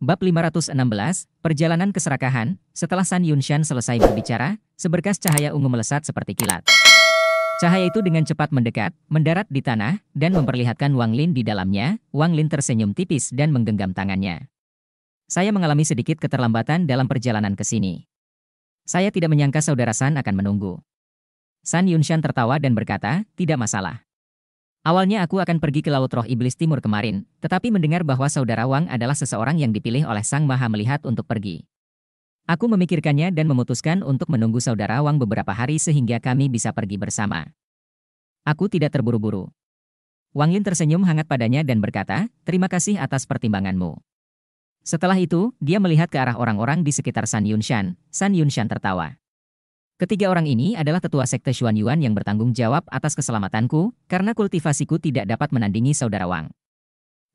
Bab 516, Perjalanan Keserakahan, setelah San Yunshan selesai berbicara, seberkas cahaya ungu melesat seperti kilat. Cahaya itu dengan cepat mendekat, mendarat di tanah, dan memperlihatkan Wang Lin di dalamnya. Wang Lin tersenyum tipis dan menggenggam tangannya. Saya mengalami sedikit keterlambatan dalam perjalanan ke sini. Saya tidak menyangka saudara San akan menunggu. San Yunshan tertawa dan berkata, tidak masalah. Awalnya aku akan pergi ke Laut Roh Iblis Timur kemarin, tetapi mendengar bahwa Saudara Wang adalah seseorang yang dipilih oleh Sang Maha Melihat untuk pergi. Aku memikirkannya dan memutuskan untuk menunggu Saudara Wang beberapa hari sehingga kami bisa pergi bersama. Aku tidak terburu-buru. Wang Lin tersenyum hangat padanya dan berkata, terima kasih atas pertimbanganmu. Setelah itu, dia melihat ke arah orang-orang di sekitar San Yunshan. San Yunshan tertawa. Ketiga orang ini adalah tetua sekte Xuan Yuan yang bertanggung jawab atas keselamatanku, karena kultivasiku tidak dapat menandingi saudara Wang.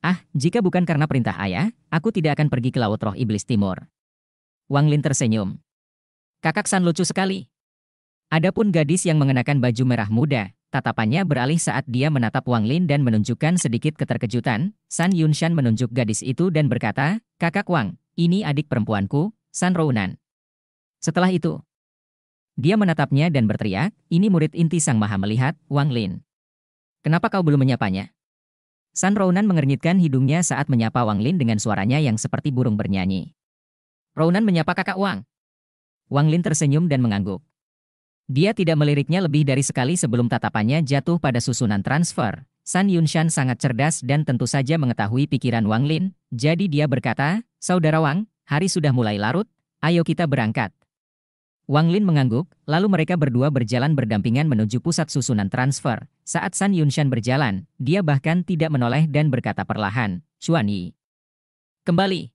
Ah, jika bukan karena perintah ayah, aku tidak akan pergi ke Laut Roh Iblis Timur. Wang Lin tersenyum. Kakak San lucu sekali. Adapun gadis yang mengenakan baju merah muda, tatapannya beralih saat dia menatap Wang Lin dan menunjukkan sedikit keterkejutan. San Yun Shan menunjuk gadis itu dan berkata, Kakak Wang, ini adik perempuanku, San Rounan. Setelah itu, dia menatapnya dan berteriak, ini murid inti Sang Maha melihat, Wang Lin. Kenapa kau belum menyapanya? San Rounan mengernyitkan hidungnya saat menyapa Wang Lin dengan suaranya yang seperti burung bernyanyi. Rounan menyapa kakak Wang. Wang Lin tersenyum dan mengangguk. Dia tidak meliriknya lebih dari sekali sebelum tatapannya jatuh pada susunan transfer. San Yunshan sangat cerdas dan tentu saja mengetahui pikiran Wang Lin, jadi dia berkata, Saudara Wang, hari sudah mulai larut, ayo kita berangkat. Wang Lin mengangguk, lalu mereka berdua berjalan berdampingan menuju pusat susunan transfer. Saat San Yunshan berjalan, dia bahkan tidak menoleh dan berkata perlahan, Xuan Yi. Kembali.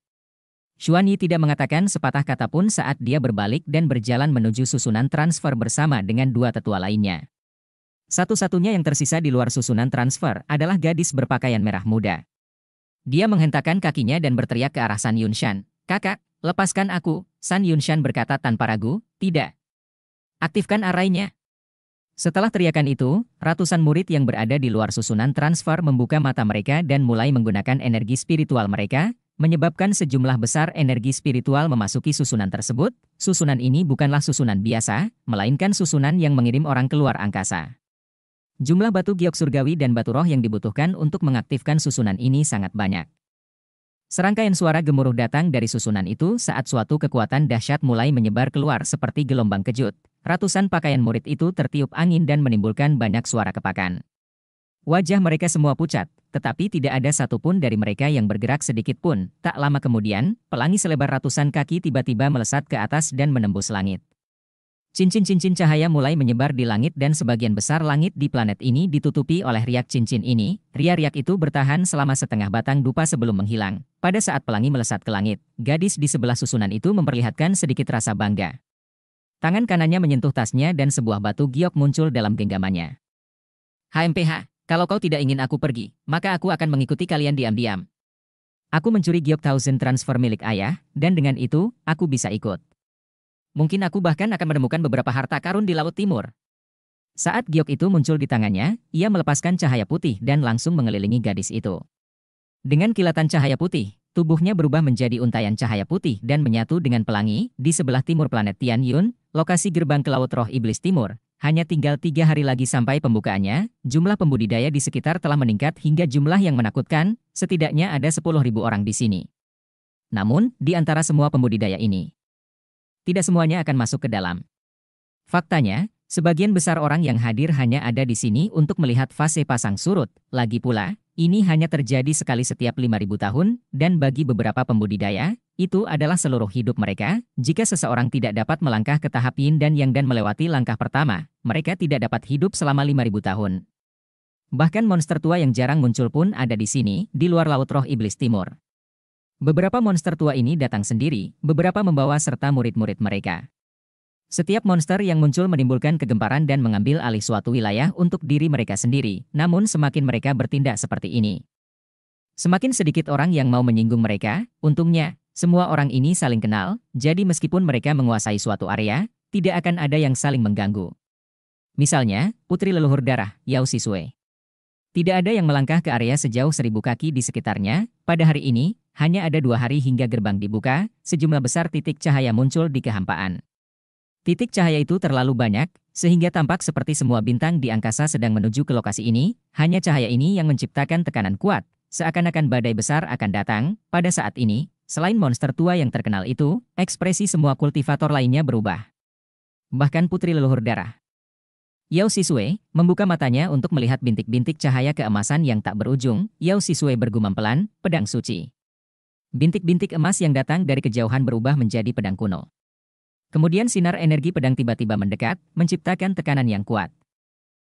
Xuan Yi tidak mengatakan sepatah kata pun saat dia berbalik dan berjalan menuju susunan transfer bersama dengan dua tetua lainnya. Satu-satunya yang tersisa di luar susunan transfer adalah gadis berpakaian merah muda. Dia menghentakkan kakinya dan berteriak ke arah San Yunshan, Kakak, Lepaskan aku, San Yunshan berkata tanpa ragu, tidak. Aktifkan arainya. Setelah teriakan itu, ratusan murid yang berada di luar susunan transfer membuka mata mereka dan mulai menggunakan energi spiritual mereka, menyebabkan sejumlah besar energi spiritual memasuki susunan tersebut. Susunan ini bukanlah susunan biasa, melainkan susunan yang mengirim orang keluar angkasa. Jumlah batu giok surgawi dan batu roh yang dibutuhkan untuk mengaktifkan susunan ini sangat banyak. Serangkaian suara gemuruh datang dari susunan itu saat suatu kekuatan dahsyat mulai menyebar keluar seperti gelombang kejut. Ratusan pakaian murid itu tertiup angin dan menimbulkan banyak suara kepakan. Wajah mereka semua pucat, tetapi tidak ada satupun dari mereka yang bergerak sedikit pun. Tak lama kemudian, pelangi selebar ratusan kaki tiba-tiba melesat ke atas dan menembus langit. Cincin-cincin cahaya mulai menyebar di langit dan sebagian besar langit di planet ini ditutupi oleh riak cincin ini. Riak-riak itu bertahan selama setengah batang dupa sebelum menghilang. Pada saat pelangi melesat ke langit, gadis di sebelah susunan itu memperlihatkan sedikit rasa bangga. Tangan kanannya menyentuh tasnya dan sebuah batu giok muncul dalam genggamannya. HMPH, kalau kau tidak ingin aku pergi, maka aku akan mengikuti kalian diam-diam. Aku mencuri giok thousand transfer milik ayah, dan dengan itu, aku bisa ikut. Mungkin aku bahkan akan menemukan beberapa harta karun di Laut Timur. Saat giok itu muncul di tangannya, ia melepaskan cahaya putih dan langsung mengelilingi gadis itu. Dengan kilatan cahaya putih, tubuhnya berubah menjadi untayan cahaya putih dan menyatu dengan pelangi di sebelah timur planet Tian Yun, lokasi gerbang ke Laut Roh Iblis Timur. Hanya tinggal tiga hari lagi sampai pembukaannya, jumlah pembudidaya di sekitar telah meningkat hingga jumlah yang menakutkan, setidaknya ada ribu orang di sini. Namun, di antara semua pembudidaya ini, tidak semuanya akan masuk ke dalam. Faktanya, sebagian besar orang yang hadir hanya ada di sini untuk melihat fase pasang surut. Lagi pula, ini hanya terjadi sekali setiap 5.000 tahun, dan bagi beberapa pembudidaya, itu adalah seluruh hidup mereka. Jika seseorang tidak dapat melangkah ke tahap yin dan yang dan melewati langkah pertama, mereka tidak dapat hidup selama 5.000 tahun. Bahkan monster tua yang jarang muncul pun ada di sini, di luar Laut Roh Iblis Timur. Beberapa monster tua ini datang sendiri, beberapa membawa serta murid-murid mereka. Setiap monster yang muncul menimbulkan kegemparan dan mengambil alih suatu wilayah untuk diri mereka sendiri, namun semakin mereka bertindak seperti ini. Semakin sedikit orang yang mau menyinggung mereka, untungnya, semua orang ini saling kenal, jadi meskipun mereka menguasai suatu area, tidak akan ada yang saling mengganggu. Misalnya, Putri Leluhur Darah, Yao Sisue. Tidak ada yang melangkah ke area sejauh seribu kaki di sekitarnya, pada hari ini, hanya ada dua hari hingga gerbang dibuka, sejumlah besar titik cahaya muncul di kehampaan. Titik cahaya itu terlalu banyak, sehingga tampak seperti semua bintang di angkasa sedang menuju ke lokasi ini, hanya cahaya ini yang menciptakan tekanan kuat, seakan-akan badai besar akan datang, pada saat ini, selain monster tua yang terkenal itu, ekspresi semua kultivator lainnya berubah. Bahkan putri leluhur darah. Yao Sisue membuka matanya untuk melihat bintik-bintik cahaya keemasan yang tak berujung. Yao Sisue bergumam pelan, pedang suci. Bintik-bintik emas yang datang dari kejauhan berubah menjadi pedang kuno. Kemudian sinar energi pedang tiba-tiba mendekat, menciptakan tekanan yang kuat.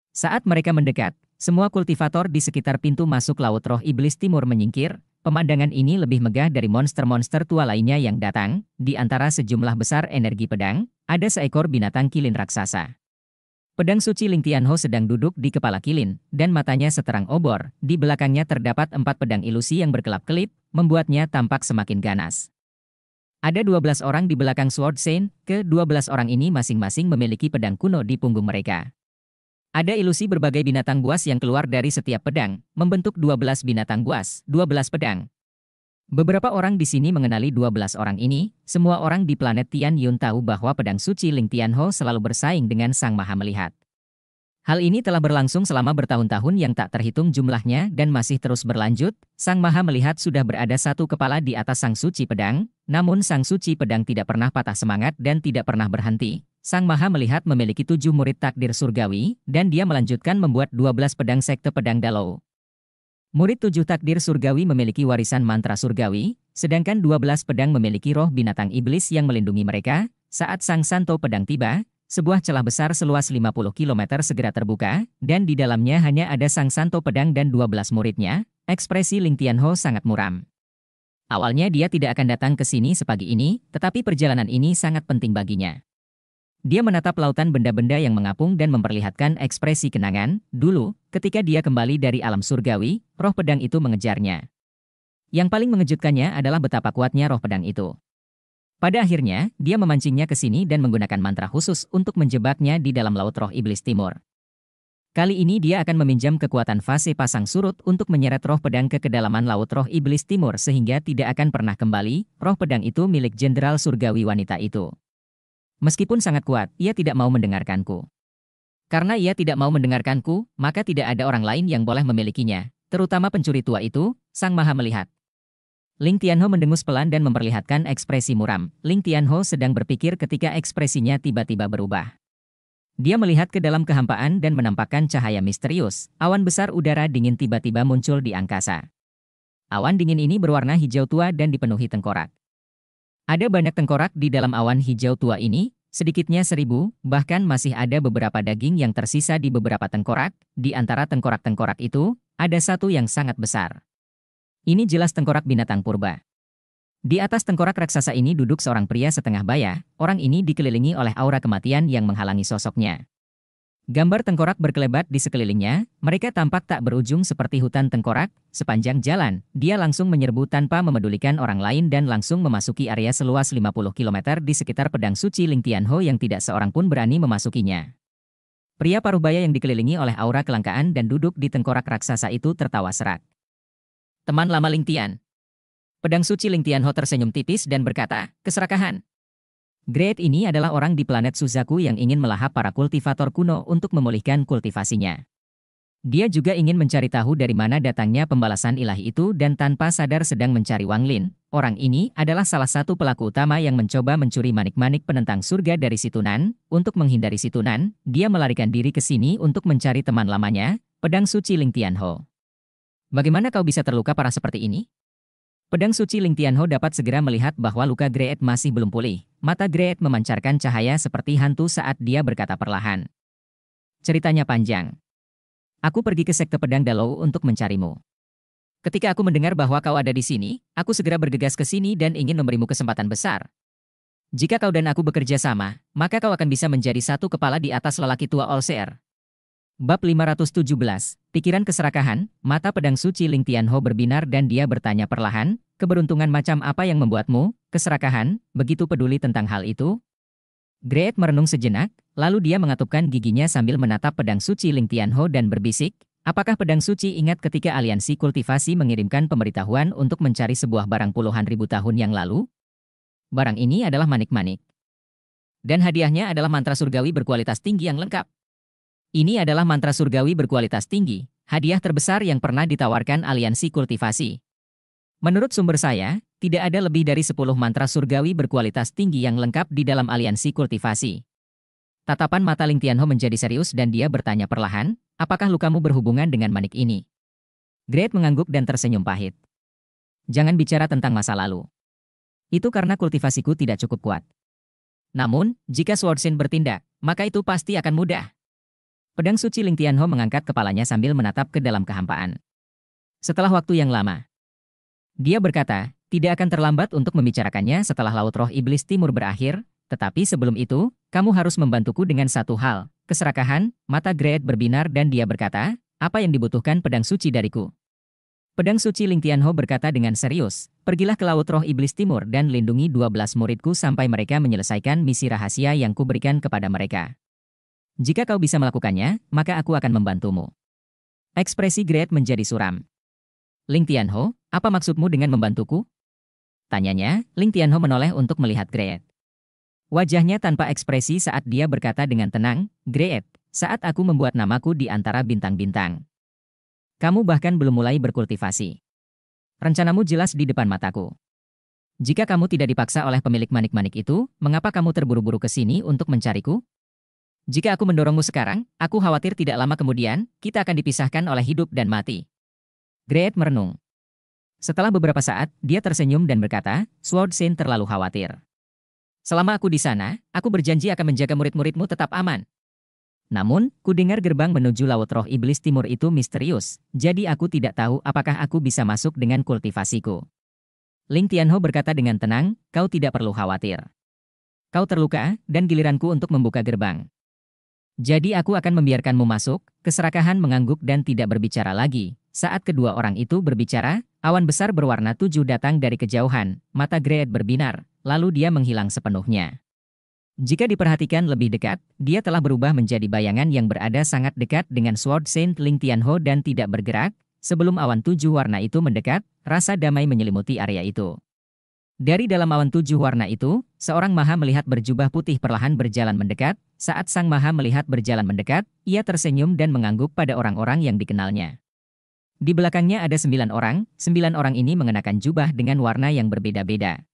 Saat mereka mendekat, semua kultivator di sekitar pintu masuk Laut Roh Iblis Timur menyingkir, pemandangan ini lebih megah dari monster-monster tua lainnya yang datang, di antara sejumlah besar energi pedang, ada seekor binatang kilin raksasa. Pedang suci Ling Tianho sedang duduk di kepala kilin, dan matanya seterang obor. Di belakangnya terdapat empat pedang ilusi yang berkelap-kelip, membuatnya tampak semakin ganas. Ada 12 orang di belakang Sword Saint, ke-12 orang ini masing-masing memiliki pedang kuno di punggung mereka. Ada ilusi berbagai binatang buas yang keluar dari setiap pedang, membentuk 12 binatang buas, 12 pedang. Beberapa orang di sini mengenali 12 orang ini, semua orang di planet Tian Yun tahu bahwa pedang suci Ling Tianho selalu bersaing dengan Sang Maha Melihat. Hal ini telah berlangsung selama bertahun-tahun yang tak terhitung jumlahnya dan masih terus berlanjut. Sang Maha melihat sudah berada satu kepala di atas Sang Suci Pedang, namun Sang Suci Pedang tidak pernah patah semangat dan tidak pernah berhenti. Sang Maha melihat memiliki tujuh murid takdir surgawi, dan dia melanjutkan membuat dua belas pedang sekte pedang Dalou. Murid tujuh takdir surgawi memiliki warisan mantra surgawi, sedangkan dua belas pedang memiliki roh binatang iblis yang melindungi mereka. Saat Sang Santo Pedang tiba, sebuah celah besar seluas 50 km segera terbuka, dan di dalamnya hanya ada Sang Santo Pedang dan 12 muridnya, ekspresi Ling Tianho sangat muram. Awalnya dia tidak akan datang ke sini sepagi ini, tetapi perjalanan ini sangat penting baginya. Dia menatap lautan benda-benda yang mengapung dan memperlihatkan ekspresi kenangan, dulu, ketika dia kembali dari alam surgawi, roh pedang itu mengejarnya. Yang paling mengejutkannya adalah betapa kuatnya roh pedang itu. Pada akhirnya, dia memancingnya ke sini dan menggunakan mantra khusus untuk menjebaknya di dalam Laut Roh Iblis Timur. Kali ini dia akan meminjam kekuatan fase pasang surut untuk menyeret roh pedang ke kedalaman Laut Roh Iblis Timur sehingga tidak akan pernah kembali, roh pedang itu milik Jenderal Surgawi wanita itu. Meskipun sangat kuat, ia tidak mau mendengarkanku. Karena ia tidak mau mendengarkanku, maka tidak ada orang lain yang boleh memilikinya, terutama pencuri tua itu, Sang Maha melihat, Ling Tianho mendengus pelan dan memperlihatkan ekspresi muram. Ling Tianho sedang berpikir ketika ekspresinya tiba-tiba berubah. Dia melihat ke dalam kehampaan dan menampakkan cahaya misterius. Awan besar udara dingin tiba-tiba muncul di angkasa. Awan dingin ini berwarna hijau tua dan dipenuhi tengkorak. Ada banyak tengkorak di dalam awan hijau tua ini, sedikitnya seribu, bahkan masih ada beberapa daging yang tersisa di beberapa tengkorak. Di antara tengkorak-tengkorak itu, ada satu yang sangat besar. Ini jelas tengkorak binatang purba. Di atas tengkorak raksasa ini duduk seorang pria setengah baya, orang ini dikelilingi oleh aura kematian yang menghalangi sosoknya. Gambar tengkorak berkelebat di sekelilingnya, mereka tampak tak berujung seperti hutan tengkorak, sepanjang jalan, dia langsung menyerbu tanpa memedulikan orang lain dan langsung memasuki area seluas 50 km di sekitar pedang suci Ling Tianho yang tidak seorang pun berani memasukinya. Pria paruh baya yang dikelilingi oleh aura kelangkaan dan duduk di tengkorak raksasa itu tertawa serak teman lama Ling Tian. Pedang suci Ling Tian Ho tersenyum tipis dan berkata, keserakahan. Great ini adalah orang di planet Suzaku yang ingin melahap para kultivator kuno untuk memulihkan kultivasinya. Dia juga ingin mencari tahu dari mana datangnya pembalasan ilahi itu dan tanpa sadar sedang mencari Wang Lin. Orang ini adalah salah satu pelaku utama yang mencoba mencuri manik-manik penentang surga dari Situnan. Untuk menghindari Situnan, dia melarikan diri ke sini untuk mencari teman lamanya, pedang suci Ling Tianho. Bagaimana kau bisa terluka parah seperti ini? Pedang suci Ling Tianho dapat segera melihat bahwa luka Great masih belum pulih. Mata Great memancarkan cahaya seperti hantu saat dia berkata perlahan. Ceritanya panjang. Aku pergi ke sekte pedang Dalou untuk mencarimu. Ketika aku mendengar bahwa kau ada di sini, aku segera bergegas ke sini dan ingin memberimu kesempatan besar. Jika kau dan aku bekerja sama, maka kau akan bisa menjadi satu kepala di atas lelaki tua Olser, Bab 517, Pikiran Keserakahan, Mata Pedang Suci Ling Tianho berbinar dan dia bertanya perlahan, keberuntungan macam apa yang membuatmu, keserakahan, begitu peduli tentang hal itu? Great merenung sejenak, lalu dia mengatupkan giginya sambil menatap pedang suci Ling Tianho dan berbisik, Apakah pedang suci ingat ketika aliansi kultivasi mengirimkan pemberitahuan untuk mencari sebuah barang puluhan ribu tahun yang lalu? Barang ini adalah manik-manik. Dan hadiahnya adalah mantra surgawi berkualitas tinggi yang lengkap. Ini adalah mantra surgawi berkualitas tinggi, hadiah terbesar yang pernah ditawarkan aliansi kultivasi. Menurut sumber saya, tidak ada lebih dari 10 mantra surgawi berkualitas tinggi yang lengkap di dalam aliansi kultivasi. Tatapan mata Ling Tianho menjadi serius dan dia bertanya perlahan, apakah lukamu berhubungan dengan manik ini? Great mengangguk dan tersenyum pahit. Jangan bicara tentang masa lalu. Itu karena kultivasiku tidak cukup kuat. Namun, jika Swordsin bertindak, maka itu pasti akan mudah. Pedang suci Ling Tianho mengangkat kepalanya sambil menatap ke dalam kehampaan. Setelah waktu yang lama, dia berkata, tidak akan terlambat untuk membicarakannya setelah Laut Roh Iblis Timur berakhir, tetapi sebelum itu, kamu harus membantuku dengan satu hal, keserakahan, mata Great berbinar dan dia berkata, apa yang dibutuhkan pedang suci dariku? Pedang suci Ling Tianho berkata dengan serius, pergilah ke Laut Roh Iblis Timur dan lindungi 12 muridku sampai mereka menyelesaikan misi rahasia yang kuberikan kepada mereka. Jika kau bisa melakukannya, maka aku akan membantumu. Ekspresi Great menjadi suram. Ling Tianho, apa maksudmu dengan membantuku? Tanyanya, Ling Tianho menoleh untuk melihat Great. Wajahnya tanpa ekspresi saat dia berkata dengan tenang, Great, saat aku membuat namaku di antara bintang-bintang. Kamu bahkan belum mulai berkultivasi. Rencanamu jelas di depan mataku. Jika kamu tidak dipaksa oleh pemilik manik-manik itu, mengapa kamu terburu-buru ke sini untuk mencariku? Jika aku mendorongmu sekarang, aku khawatir tidak lama kemudian, kita akan dipisahkan oleh hidup dan mati. Great merenung. Setelah beberapa saat, dia tersenyum dan berkata, Sword Saint terlalu khawatir. Selama aku di sana, aku berjanji akan menjaga murid-muridmu tetap aman. Namun, kudengar gerbang menuju Laut Roh Iblis Timur itu misterius, jadi aku tidak tahu apakah aku bisa masuk dengan kultivasiku. Ling Tianho berkata dengan tenang, kau tidak perlu khawatir. Kau terluka, dan giliranku untuk membuka gerbang. Jadi aku akan membiarkanmu masuk, keserakahan mengangguk dan tidak berbicara lagi. Saat kedua orang itu berbicara, awan besar berwarna tujuh datang dari kejauhan, mata Greed berbinar, lalu dia menghilang sepenuhnya. Jika diperhatikan lebih dekat, dia telah berubah menjadi bayangan yang berada sangat dekat dengan Sword Saint Ling Tianho dan tidak bergerak, sebelum awan tujuh warna itu mendekat, rasa damai menyelimuti area itu. Dari dalam awan tujuh warna itu, seorang maha melihat berjubah putih perlahan berjalan mendekat. Saat sang maha melihat berjalan mendekat, ia tersenyum dan mengangguk pada orang-orang yang dikenalnya. Di belakangnya ada sembilan orang, sembilan orang ini mengenakan jubah dengan warna yang berbeda-beda.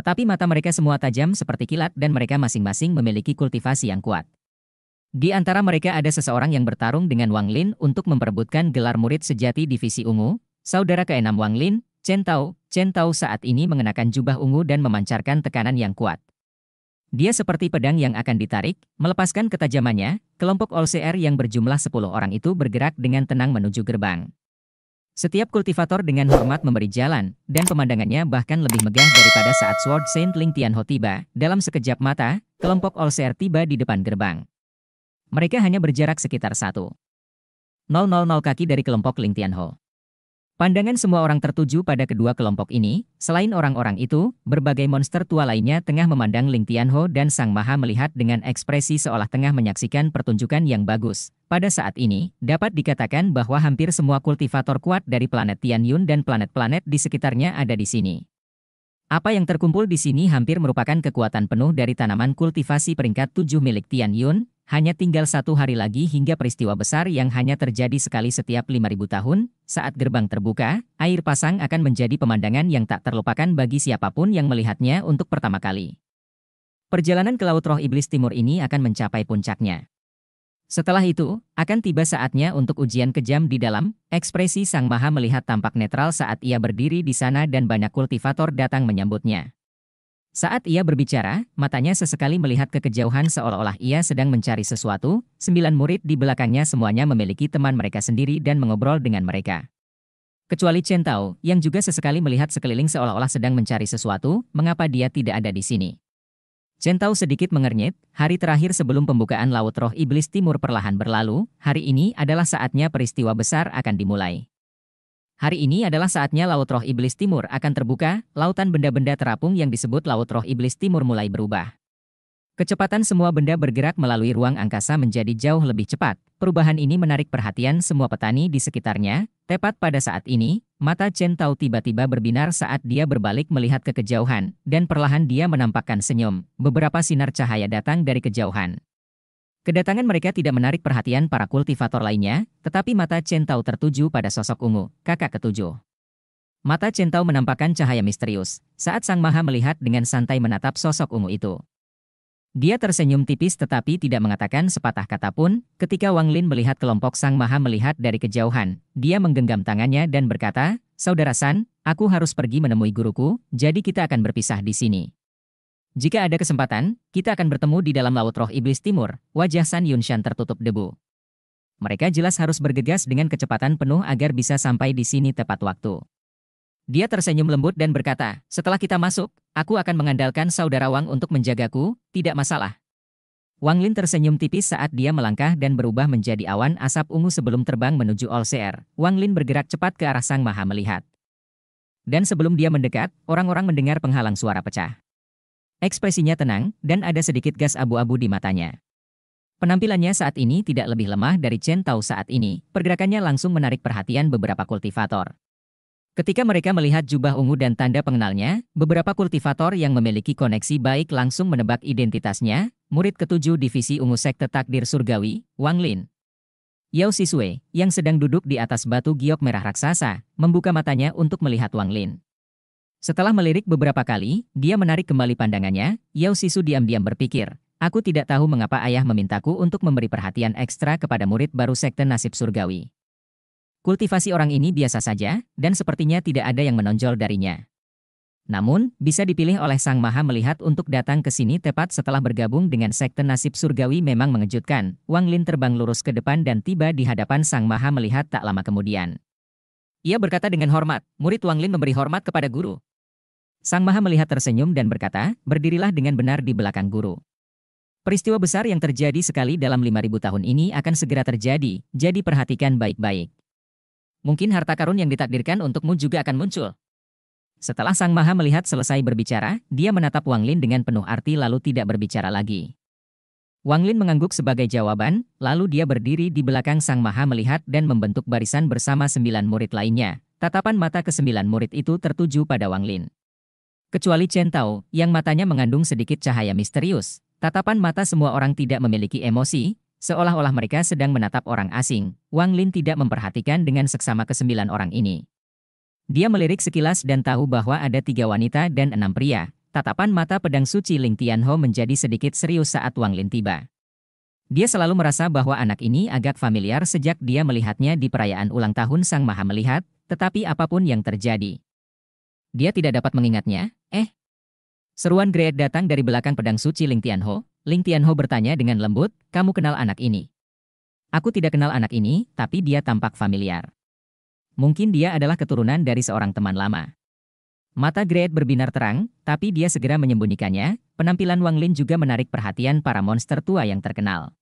Tetapi mata mereka semua tajam seperti kilat dan mereka masing-masing memiliki kultivasi yang kuat. Di antara mereka ada seseorang yang bertarung dengan Wang Lin untuk memperebutkan gelar murid sejati divisi ungu, saudara keenam Wang Lin, Chen Tao, Chen Tao saat ini mengenakan jubah ungu dan memancarkan tekanan yang kuat. Dia seperti pedang yang akan ditarik, melepaskan ketajamannya, kelompok OCR yang berjumlah 10 orang itu bergerak dengan tenang menuju gerbang. Setiap kultivator dengan hormat memberi jalan, dan pemandangannya bahkan lebih megah daripada saat Sword Saint Ling Tianho tiba. Dalam sekejap mata, kelompok OCR tiba di depan gerbang. Mereka hanya berjarak sekitar 1.000 kaki dari kelompok Ling Tianho. Pandangan semua orang tertuju pada kedua kelompok ini, selain orang-orang itu, berbagai monster tua lainnya tengah memandang Ling Tianho dan Sang Maha melihat dengan ekspresi seolah tengah menyaksikan pertunjukan yang bagus. Pada saat ini, dapat dikatakan bahwa hampir semua kultivator kuat dari planet Tianyun dan planet-planet di sekitarnya ada di sini. Apa yang terkumpul di sini hampir merupakan kekuatan penuh dari tanaman kultivasi peringkat 7 milik Tianyun. Hanya tinggal satu hari lagi hingga peristiwa besar yang hanya terjadi sekali setiap 5.000 tahun, saat gerbang terbuka, air pasang akan menjadi pemandangan yang tak terlupakan bagi siapapun yang melihatnya untuk pertama kali. Perjalanan ke Laut Roh Iblis Timur ini akan mencapai puncaknya. Setelah itu, akan tiba saatnya untuk ujian kejam di dalam, ekspresi Sang Maha melihat tampak netral saat ia berdiri di sana dan banyak kultivator datang menyambutnya. Saat ia berbicara, matanya sesekali melihat kekejauhan seolah-olah ia sedang mencari sesuatu. Sembilan murid di belakangnya semuanya memiliki teman mereka sendiri dan mengobrol dengan mereka. Kecuali Chen Tao, yang juga sesekali melihat sekeliling seolah-olah sedang mencari sesuatu, mengapa dia tidak ada di sini. Chen Tao sedikit mengernyit, hari terakhir sebelum pembukaan Laut Roh Iblis Timur perlahan berlalu, hari ini adalah saatnya peristiwa besar akan dimulai. Hari ini adalah saatnya Laut Roh Iblis Timur akan terbuka, lautan benda-benda terapung yang disebut Laut Roh Iblis Timur mulai berubah. Kecepatan semua benda bergerak melalui ruang angkasa menjadi jauh lebih cepat. Perubahan ini menarik perhatian semua petani di sekitarnya. Tepat pada saat ini, mata Chen Tao tiba-tiba berbinar saat dia berbalik melihat ke kejauhan, dan perlahan dia menampakkan senyum. Beberapa sinar cahaya datang dari kejauhan. Kedatangan mereka tidak menarik perhatian para kultivator lainnya, tetapi mata Chen Tao tertuju pada sosok ungu, kakak ketujuh. Mata Chen Tao menampakkan cahaya misterius, saat Sang Maha melihat dengan santai menatap sosok ungu itu. Dia tersenyum tipis tetapi tidak mengatakan sepatah kata pun, ketika Wang Lin melihat kelompok Sang Maha melihat dari kejauhan, dia menggenggam tangannya dan berkata, Saudara San, aku harus pergi menemui guruku, jadi kita akan berpisah di sini. Jika ada kesempatan, kita akan bertemu di dalam Laut Roh Iblis Timur, wajah San Yunshan tertutup debu. Mereka jelas harus bergegas dengan kecepatan penuh agar bisa sampai di sini tepat waktu. Dia tersenyum lembut dan berkata, setelah kita masuk, aku akan mengandalkan saudara Wang untuk menjagaku, tidak masalah. Wang Lin tersenyum tipis saat dia melangkah dan berubah menjadi awan asap ungu sebelum terbang menuju Olseer. Wang Lin bergerak cepat ke arah Sang Maha Melihat. Dan sebelum dia mendekat, orang-orang mendengar penghalang suara pecah. Ekspresinya tenang, dan ada sedikit gas abu-abu di matanya. Penampilannya saat ini tidak lebih lemah dari Chen Tao saat ini, pergerakannya langsung menarik perhatian beberapa kultivator. Ketika mereka melihat jubah ungu dan tanda pengenalnya, beberapa kultivator yang memiliki koneksi baik langsung menebak identitasnya, murid ketujuh divisi ungu sekte takdir surgawi, Wang Lin. Yao Sisue, yang sedang duduk di atas batu giok merah raksasa, membuka matanya untuk melihat Wang Lin. Setelah melirik beberapa kali, dia menarik kembali pandangannya, Yao Sisu diam-diam berpikir, aku tidak tahu mengapa ayah memintaku untuk memberi perhatian ekstra kepada murid baru sekte nasib surgawi. Kultivasi orang ini biasa saja, dan sepertinya tidak ada yang menonjol darinya. Namun, bisa dipilih oleh Sang Maha melihat untuk datang ke sini tepat setelah bergabung dengan sekte nasib surgawi memang mengejutkan. Wang Lin terbang lurus ke depan dan tiba di hadapan Sang Maha melihat tak lama kemudian. Ia berkata dengan hormat, murid Wang Lin memberi hormat kepada guru. Sang Maha melihat tersenyum dan berkata, berdirilah dengan benar di belakang guru. Peristiwa besar yang terjadi sekali dalam 5000 tahun ini akan segera terjadi, jadi perhatikan baik-baik. Mungkin harta karun yang ditakdirkan untukmu juga akan muncul. Setelah Sang Maha melihat selesai berbicara, dia menatap Wang Lin dengan penuh arti lalu tidak berbicara lagi. Wang Lin mengangguk sebagai jawaban, lalu dia berdiri di belakang Sang Maha melihat dan membentuk barisan bersama sembilan murid lainnya. Tatapan mata kesembilan murid itu tertuju pada Wang Lin. Kecuali Chen Tao, yang matanya mengandung sedikit cahaya misterius, tatapan mata semua orang tidak memiliki emosi, seolah-olah mereka sedang menatap orang asing. Wang Lin tidak memperhatikan dengan seksama kesembilan orang ini. Dia melirik sekilas dan tahu bahwa ada tiga wanita dan enam pria. Tatapan mata pedang suci Ling Tianho menjadi sedikit serius saat Wang Lin tiba. Dia selalu merasa bahwa anak ini agak familiar sejak dia melihatnya di perayaan ulang tahun Sang Maha Melihat, tetapi apapun yang terjadi, dia tidak dapat mengingatnya, eh? Seruan Great datang dari belakang pedang suci Ling Tianho. Ling Tianho bertanya dengan lembut, kamu kenal anak ini? Aku tidak kenal anak ini, tapi dia tampak familiar. Mungkin dia adalah keturunan dari seorang teman lama. Mata Great berbinar terang, tapi dia segera menyembunyikannya. Penampilan Wang Lin juga menarik perhatian para monster tua yang terkenal.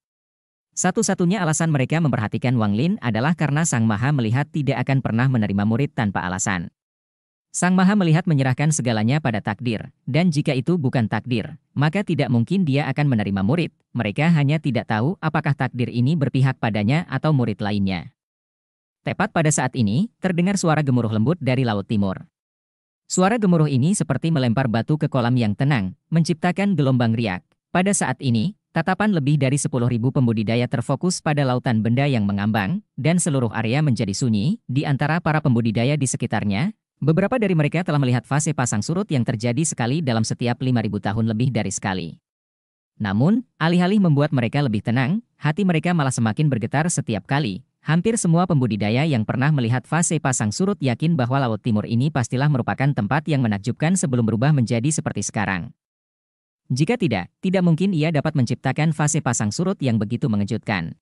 Satu-satunya alasan mereka memperhatikan Wang Lin adalah karena Sang Maha melihat tidak akan pernah menerima murid tanpa alasan. Sang Maha Melihat menyerahkan segalanya pada takdir, dan jika itu bukan takdir, maka tidak mungkin dia akan menerima murid. Mereka hanya tidak tahu apakah takdir ini berpihak padanya atau murid lainnya. Tepat pada saat ini, terdengar suara gemuruh lembut dari Laut Timur. Suara gemuruh ini seperti melempar batu ke kolam yang tenang, menciptakan gelombang riak. Pada saat ini, tatapan lebih dari 10.000 pembudidaya terfokus pada lautan benda yang mengambang, dan seluruh area menjadi sunyi, di antara para pembudidaya di sekitarnya, Beberapa dari mereka telah melihat fase pasang surut yang terjadi sekali dalam setiap 5.000 tahun lebih dari sekali. Namun, alih-alih membuat mereka lebih tenang, hati mereka malah semakin bergetar setiap kali. Hampir semua pembudidaya yang pernah melihat fase pasang surut yakin bahwa Laut Timur ini pastilah merupakan tempat yang menakjubkan sebelum berubah menjadi seperti sekarang. Jika tidak, tidak mungkin ia dapat menciptakan fase pasang surut yang begitu mengejutkan.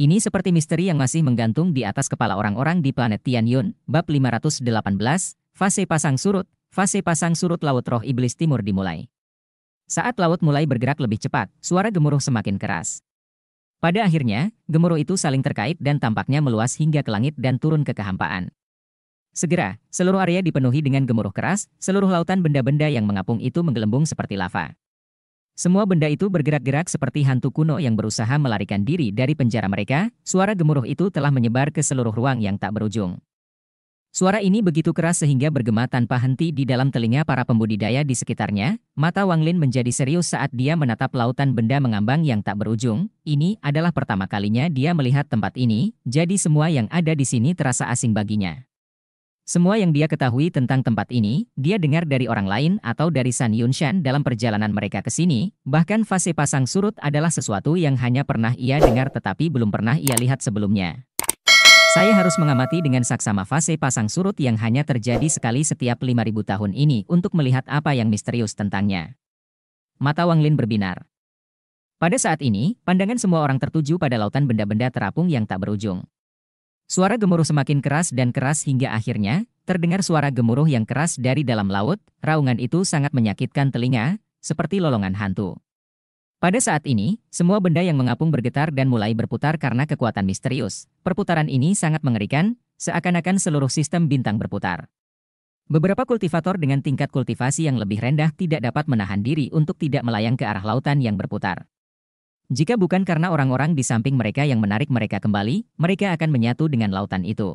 Ini seperti misteri yang masih menggantung di atas kepala orang-orang di planet Tianyun, bab 518, fase pasang surut, fase pasang surut Laut Roh Iblis Timur dimulai. Saat laut mulai bergerak lebih cepat, suara gemuruh semakin keras. Pada akhirnya, gemuruh itu saling terkait dan tampaknya meluas hingga ke langit dan turun ke kehampaan. Segera, seluruh area dipenuhi dengan gemuruh keras, seluruh lautan benda-benda yang mengapung itu menggelembung seperti lava. Semua benda itu bergerak-gerak seperti hantu kuno yang berusaha melarikan diri dari penjara mereka, suara gemuruh itu telah menyebar ke seluruh ruang yang tak berujung. Suara ini begitu keras sehingga bergema tanpa henti di dalam telinga para pembudidaya di sekitarnya, mata Wang Lin menjadi serius saat dia menatap lautan benda mengambang yang tak berujung, ini adalah pertama kalinya dia melihat tempat ini, jadi semua yang ada di sini terasa asing baginya. Semua yang dia ketahui tentang tempat ini, dia dengar dari orang lain atau dari San Yunshan dalam perjalanan mereka ke sini, bahkan fase pasang surut adalah sesuatu yang hanya pernah ia dengar tetapi belum pernah ia lihat sebelumnya. Saya harus mengamati dengan saksama fase pasang surut yang hanya terjadi sekali setiap 5000 tahun ini untuk melihat apa yang misterius tentangnya. Mata Wang Lin berbinar. Pada saat ini, pandangan semua orang tertuju pada lautan benda-benda terapung yang tak berujung. Suara gemuruh semakin keras dan keras hingga akhirnya, terdengar suara gemuruh yang keras dari dalam laut, raungan itu sangat menyakitkan telinga, seperti lolongan hantu. Pada saat ini, semua benda yang mengapung bergetar dan mulai berputar karena kekuatan misterius. Perputaran ini sangat mengerikan, seakan-akan seluruh sistem bintang berputar. Beberapa kultivator dengan tingkat kultivasi yang lebih rendah tidak dapat menahan diri untuk tidak melayang ke arah lautan yang berputar. Jika bukan karena orang-orang di samping mereka yang menarik mereka kembali, mereka akan menyatu dengan lautan itu.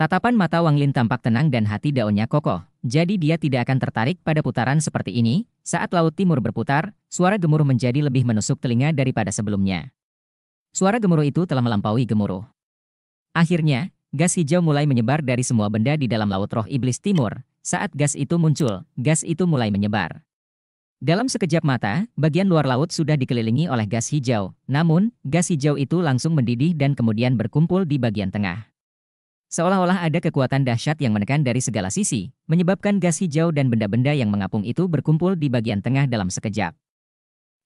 Tatapan mata Wang Lin tampak tenang dan hati daunnya kokoh, jadi dia tidak akan tertarik pada putaran seperti ini. Saat Laut Timur berputar, suara gemuruh menjadi lebih menusuk telinga daripada sebelumnya. Suara gemuruh itu telah melampaui gemuruh. Akhirnya, gas hijau mulai menyebar dari semua benda di dalam Laut Roh Iblis Timur. Saat gas itu muncul, gas itu mulai menyebar. Dalam sekejap mata, bagian luar laut sudah dikelilingi oleh gas hijau. Namun, gas hijau itu langsung mendidih dan kemudian berkumpul di bagian tengah. Seolah-olah ada kekuatan dahsyat yang menekan dari segala sisi, menyebabkan gas hijau dan benda-benda yang mengapung itu berkumpul di bagian tengah dalam sekejap.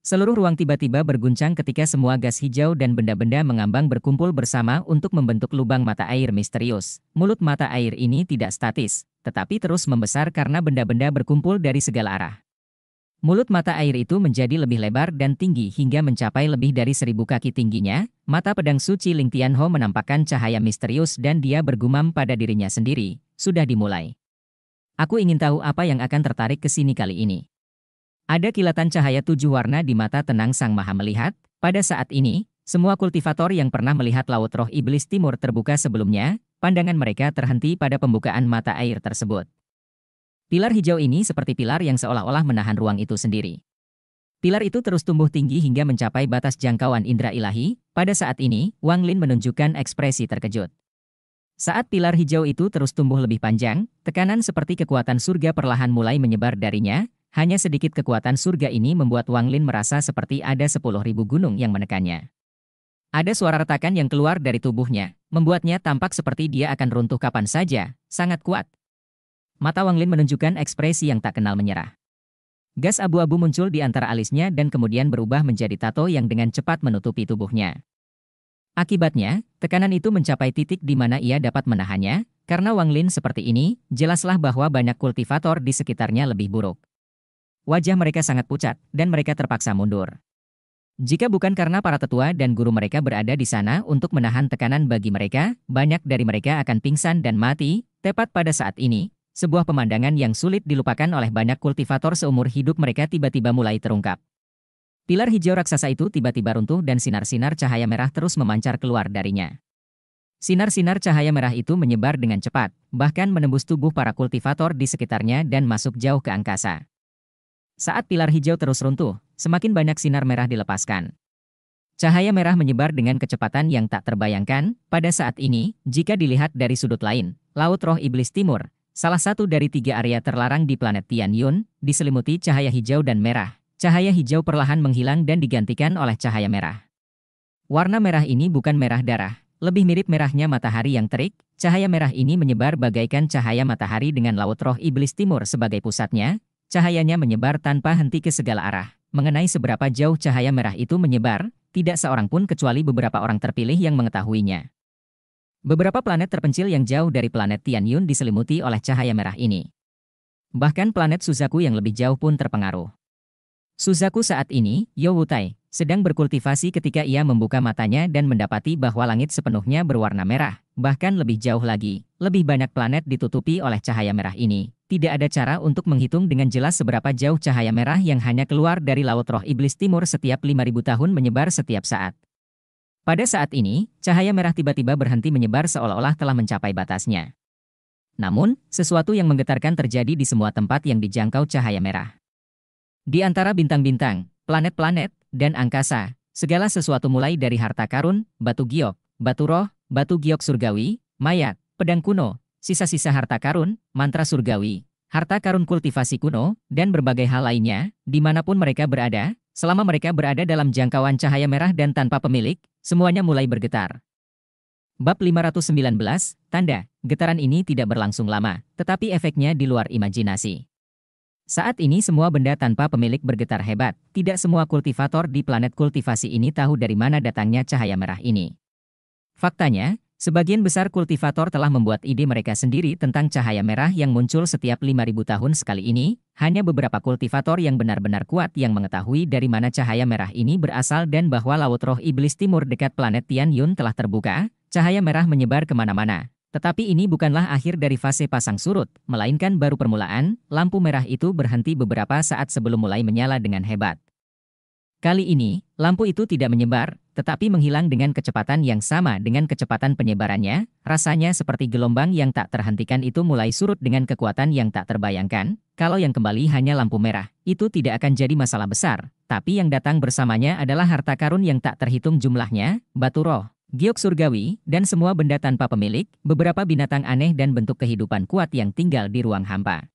Seluruh ruang tiba-tiba berguncang ketika semua gas hijau dan benda-benda mengambang berkumpul bersama untuk membentuk lubang mata air misterius. Mulut mata air ini tidak statis, tetapi terus membesar karena benda-benda berkumpul dari segala arah. Mulut mata air itu menjadi lebih lebar dan tinggi hingga mencapai lebih dari seribu kaki tingginya. Mata pedang suci Ling Tianho menampakkan cahaya misterius dan dia bergumam pada dirinya sendiri, sudah dimulai. Aku ingin tahu apa yang akan tertarik ke sini kali ini. Ada kilatan cahaya tujuh warna di mata tenang Sang Maha Melihat, pada saat ini, semua kultivator yang pernah melihat Laut Roh Iblis Timur terbuka sebelumnya, pandangan mereka terhenti pada pembukaan mata air tersebut. Pilar hijau ini seperti pilar yang seolah-olah menahan ruang itu sendiri. Pilar itu terus tumbuh tinggi hingga mencapai batas jangkauan indera ilahi. Pada saat ini, Wang Lin menunjukkan ekspresi terkejut. Saat pilar hijau itu terus tumbuh lebih panjang, tekanan seperti kekuatan surga perlahan mulai menyebar darinya, hanya sedikit kekuatan surga ini membuat Wang Lin merasa seperti ada 10.000 gunung yang menekannya. Ada suara retakan yang keluar dari tubuhnya, membuatnya tampak seperti dia akan runtuh kapan saja, sangat kuat, Mata Wang Lin menunjukkan ekspresi yang tak kenal menyerah. Gas abu-abu muncul di antara alisnya dan kemudian berubah menjadi tato yang dengan cepat menutupi tubuhnya. Akibatnya, tekanan itu mencapai titik di mana ia dapat menahannya, karena Wang Lin seperti ini, jelaslah bahwa banyak kultivator di sekitarnya lebih buruk. Wajah mereka sangat pucat, dan mereka terpaksa mundur. Jika bukan karena para tetua dan guru mereka berada di sana untuk menahan tekanan bagi mereka, banyak dari mereka akan pingsan dan mati, tepat pada saat ini, sebuah pemandangan yang sulit dilupakan oleh banyak kultivator seumur hidup mereka tiba-tiba mulai terungkap. Pilar hijau raksasa itu tiba-tiba runtuh dan sinar-sinar cahaya merah terus memancar keluar darinya. Sinar-sinar cahaya merah itu menyebar dengan cepat, bahkan menembus tubuh para kultivator di sekitarnya dan masuk jauh ke angkasa. Saat pilar hijau terus runtuh, semakin banyak sinar merah dilepaskan. Cahaya merah menyebar dengan kecepatan yang tak terbayangkan. Pada saat ini, jika dilihat dari sudut lain, Laut Roh Iblis Timur, Salah satu dari tiga area terlarang di planet Tianyun, diselimuti cahaya hijau dan merah. Cahaya hijau perlahan menghilang dan digantikan oleh cahaya merah. Warna merah ini bukan merah darah, lebih mirip merahnya matahari yang terik. Cahaya merah ini menyebar bagaikan cahaya matahari dengan laut roh iblis timur sebagai pusatnya. Cahayanya menyebar tanpa henti ke segala arah. Mengenai seberapa jauh cahaya merah itu menyebar, tidak seorang pun kecuali beberapa orang terpilih yang mengetahuinya. Beberapa planet terpencil yang jauh dari planet Tianyun diselimuti oleh cahaya merah ini. Bahkan planet Suzaku yang lebih jauh pun terpengaruh. Suzaku saat ini, Yowutai, sedang berkultivasi ketika ia membuka matanya dan mendapati bahwa langit sepenuhnya berwarna merah. Bahkan lebih jauh lagi, lebih banyak planet ditutupi oleh cahaya merah ini. Tidak ada cara untuk menghitung dengan jelas seberapa jauh cahaya merah yang hanya keluar dari laut roh iblis timur setiap 5000 tahun menyebar setiap saat. Pada saat ini, cahaya merah tiba-tiba berhenti menyebar seolah-olah telah mencapai batasnya. Namun, sesuatu yang menggetarkan terjadi di semua tempat yang dijangkau cahaya merah. Di antara bintang-bintang, planet-planet, dan angkasa, segala sesuatu mulai dari harta karun, batu giok, batu roh, batu giok surgawi, mayat, pedang kuno, sisa-sisa harta karun, mantra surgawi, harta karun kultivasi kuno, dan berbagai hal lainnya, dimanapun mereka berada, Selama mereka berada dalam jangkauan cahaya merah dan tanpa pemilik, semuanya mulai bergetar. Bab 519, tanda, getaran ini tidak berlangsung lama, tetapi efeknya di luar imajinasi. Saat ini semua benda tanpa pemilik bergetar hebat. Tidak semua kultivator di planet kultivasi ini tahu dari mana datangnya cahaya merah ini. Faktanya, Sebagian besar kultivator telah membuat ide mereka sendiri tentang cahaya merah yang muncul setiap 5.000 tahun sekali ini, hanya beberapa kultivator yang benar-benar kuat yang mengetahui dari mana cahaya merah ini berasal dan bahwa Laut Roh Iblis Timur dekat planet Tian Yun telah terbuka, cahaya merah menyebar kemana-mana. Tetapi ini bukanlah akhir dari fase pasang surut, melainkan baru permulaan, lampu merah itu berhenti beberapa saat sebelum mulai menyala dengan hebat. Kali ini, lampu itu tidak menyebar, tetapi menghilang dengan kecepatan yang sama dengan kecepatan penyebarannya, rasanya seperti gelombang yang tak terhentikan itu mulai surut dengan kekuatan yang tak terbayangkan. Kalau yang kembali hanya lampu merah, itu tidak akan jadi masalah besar, tapi yang datang bersamanya adalah harta karun yang tak terhitung jumlahnya, batu roh, giok surgawi, dan semua benda tanpa pemilik, beberapa binatang aneh dan bentuk kehidupan kuat yang tinggal di ruang hampa.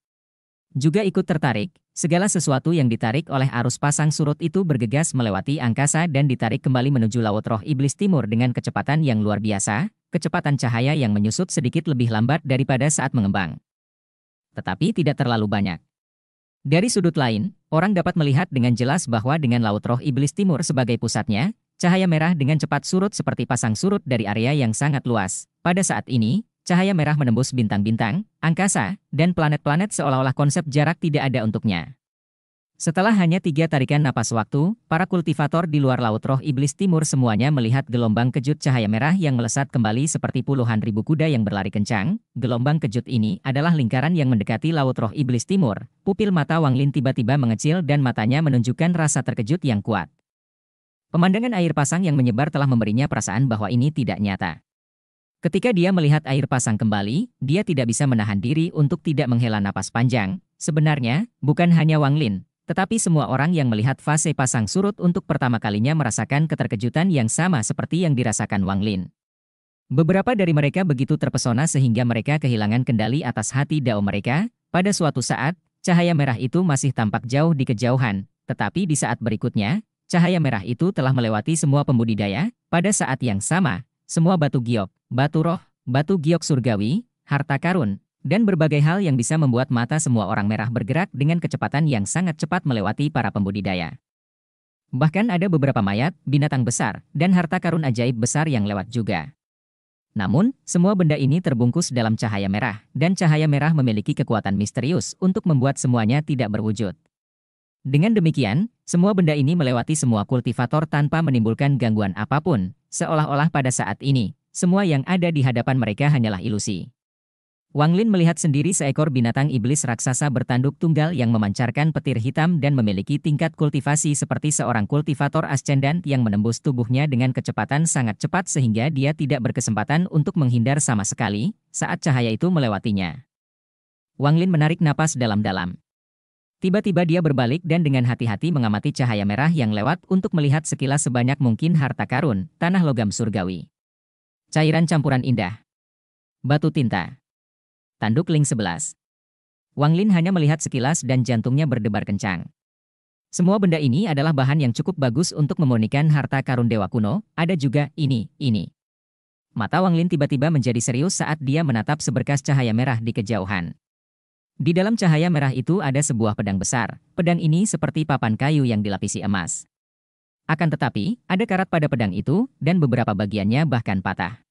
Juga ikut tertarik, segala sesuatu yang ditarik oleh arus pasang surut itu bergegas melewati angkasa dan ditarik kembali menuju laut roh iblis timur dengan kecepatan yang luar biasa, kecepatan cahaya yang menyusut sedikit lebih lambat daripada saat mengembang. Tetapi tidak terlalu banyak. Dari sudut lain, orang dapat melihat dengan jelas bahwa dengan laut roh iblis timur sebagai pusatnya, cahaya merah dengan cepat surut seperti pasang surut dari area yang sangat luas. Pada saat ini, Cahaya merah menembus bintang-bintang, angkasa, dan planet-planet seolah-olah konsep jarak tidak ada untuknya. Setelah hanya tiga tarikan napas waktu, para kultivator di luar Laut Roh Iblis Timur semuanya melihat gelombang kejut cahaya merah yang melesat kembali seperti puluhan ribu kuda yang berlari kencang. Gelombang kejut ini adalah lingkaran yang mendekati Laut Roh Iblis Timur. Pupil mata Wang Lin tiba-tiba mengecil dan matanya menunjukkan rasa terkejut yang kuat. Pemandangan air pasang yang menyebar telah memberinya perasaan bahwa ini tidak nyata. Ketika dia melihat air pasang kembali, dia tidak bisa menahan diri untuk tidak menghela napas panjang. Sebenarnya, bukan hanya Wang Lin, tetapi semua orang yang melihat fase pasang surut untuk pertama kalinya merasakan keterkejutan yang sama seperti yang dirasakan Wang Lin. Beberapa dari mereka begitu terpesona sehingga mereka kehilangan kendali atas hati dao mereka. Pada suatu saat, cahaya merah itu masih tampak jauh di kejauhan, tetapi di saat berikutnya, cahaya merah itu telah melewati semua pembudidaya. Pada saat yang sama, semua batu giok, batu roh, batu giok surgawi, harta karun, dan berbagai hal yang bisa membuat mata semua orang merah bergerak dengan kecepatan yang sangat cepat melewati para pembudidaya. Bahkan ada beberapa mayat, binatang besar, dan harta karun ajaib besar yang lewat juga. Namun, semua benda ini terbungkus dalam cahaya merah, dan cahaya merah memiliki kekuatan misterius untuk membuat semuanya tidak berwujud. Dengan demikian, semua benda ini melewati semua kultivator tanpa menimbulkan gangguan apapun, seolah-olah pada saat ini, semua yang ada di hadapan mereka hanyalah ilusi. Wang Lin melihat sendiri seekor binatang iblis raksasa bertanduk tunggal yang memancarkan petir hitam dan memiliki tingkat kultivasi seperti seorang kultivator ascendant yang menembus tubuhnya dengan kecepatan sangat cepat sehingga dia tidak berkesempatan untuk menghindar sama sekali saat cahaya itu melewatinya. Wang Lin menarik napas dalam-dalam. Tiba-tiba dia berbalik dan dengan hati-hati mengamati cahaya merah yang lewat untuk melihat sekilas sebanyak mungkin harta karun, tanah logam surgawi. Cairan campuran indah. Batu tinta. Tanduk Ling 11. Wang Lin hanya melihat sekilas dan jantungnya berdebar kencang. Semua benda ini adalah bahan yang cukup bagus untuk memurnikan harta karun dewa kuno, ada juga ini, ini. Mata Wang Lin tiba-tiba menjadi serius saat dia menatap seberkas cahaya merah di kejauhan. Di dalam cahaya merah itu ada sebuah pedang besar. Pedang ini seperti papan kayu yang dilapisi emas. Akan tetapi, ada karat pada pedang itu, dan beberapa bagiannya bahkan patah.